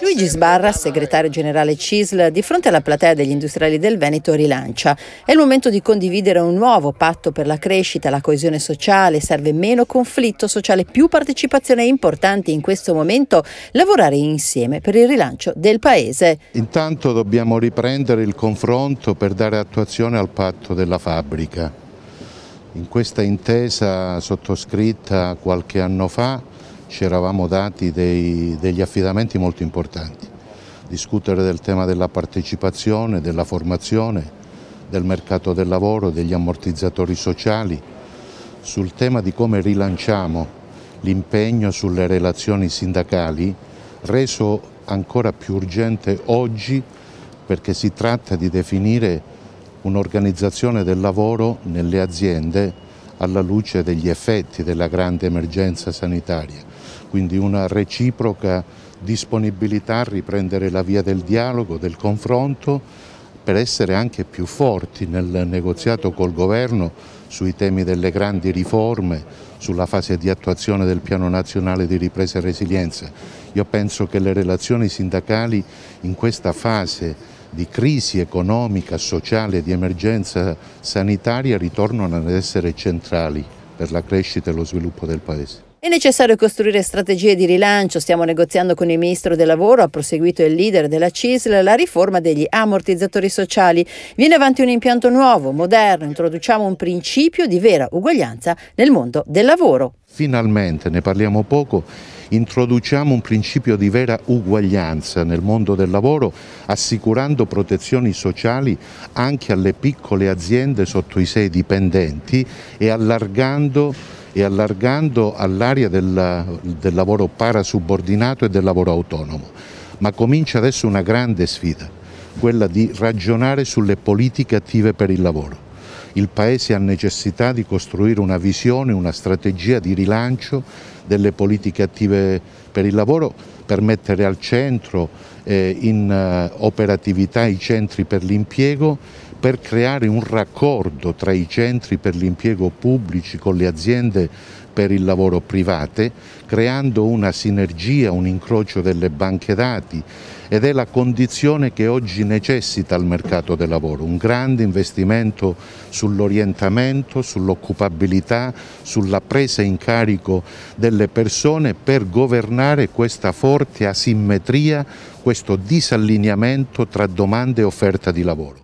Luigi Sbarra, segretario generale CISL, di fronte alla platea degli industriali del Veneto rilancia. È il momento di condividere un nuovo patto per la crescita, la coesione sociale, serve meno conflitto sociale, più partecipazione. È importante in questo momento lavorare insieme per il rilancio del Paese. Intanto dobbiamo riprendere il confronto per dare attuazione al patto della fabbrica. In questa intesa sottoscritta qualche anno fa, ci eravamo dati dei, degli affidamenti molto importanti, discutere del tema della partecipazione, della formazione, del mercato del lavoro, degli ammortizzatori sociali, sul tema di come rilanciamo l'impegno sulle relazioni sindacali, reso ancora più urgente oggi perché si tratta di definire un'organizzazione del lavoro nelle aziende alla luce degli effetti della grande emergenza sanitaria quindi una reciproca disponibilità a riprendere la via del dialogo, del confronto, per essere anche più forti nel negoziato col governo sui temi delle grandi riforme, sulla fase di attuazione del piano nazionale di ripresa e resilienza. Io penso che le relazioni sindacali in questa fase di crisi economica, sociale, di emergenza sanitaria ritornano ad essere centrali per la crescita e lo sviluppo del Paese. È necessario costruire strategie di rilancio. Stiamo negoziando con il ministro del lavoro, ha proseguito il leader della CISL, la riforma degli ammortizzatori sociali. Viene avanti un impianto nuovo, moderno. Introduciamo un principio di vera uguaglianza nel mondo del lavoro. Finalmente, ne parliamo poco, introduciamo un principio di vera uguaglianza nel mondo del lavoro assicurando protezioni sociali anche alle piccole aziende sotto i sei dipendenti e allargando e allargando all'area del, del lavoro parasubordinato e del lavoro autonomo. Ma comincia adesso una grande sfida, quella di ragionare sulle politiche attive per il lavoro. Il Paese ha necessità di costruire una visione, una strategia di rilancio delle politiche attive per il lavoro per mettere al centro eh, in eh, operatività i centri per l'impiego, per creare un raccordo tra i centri per l'impiego pubblici con le aziende per il lavoro private, creando una sinergia, un incrocio delle banche dati ed è la condizione che oggi necessita il mercato del lavoro, un grande investimento sull'orientamento, sull'occupabilità, sulla presa in carico delle persone per governare questa forte asimmetria, questo disallineamento tra domanda e offerta di lavoro.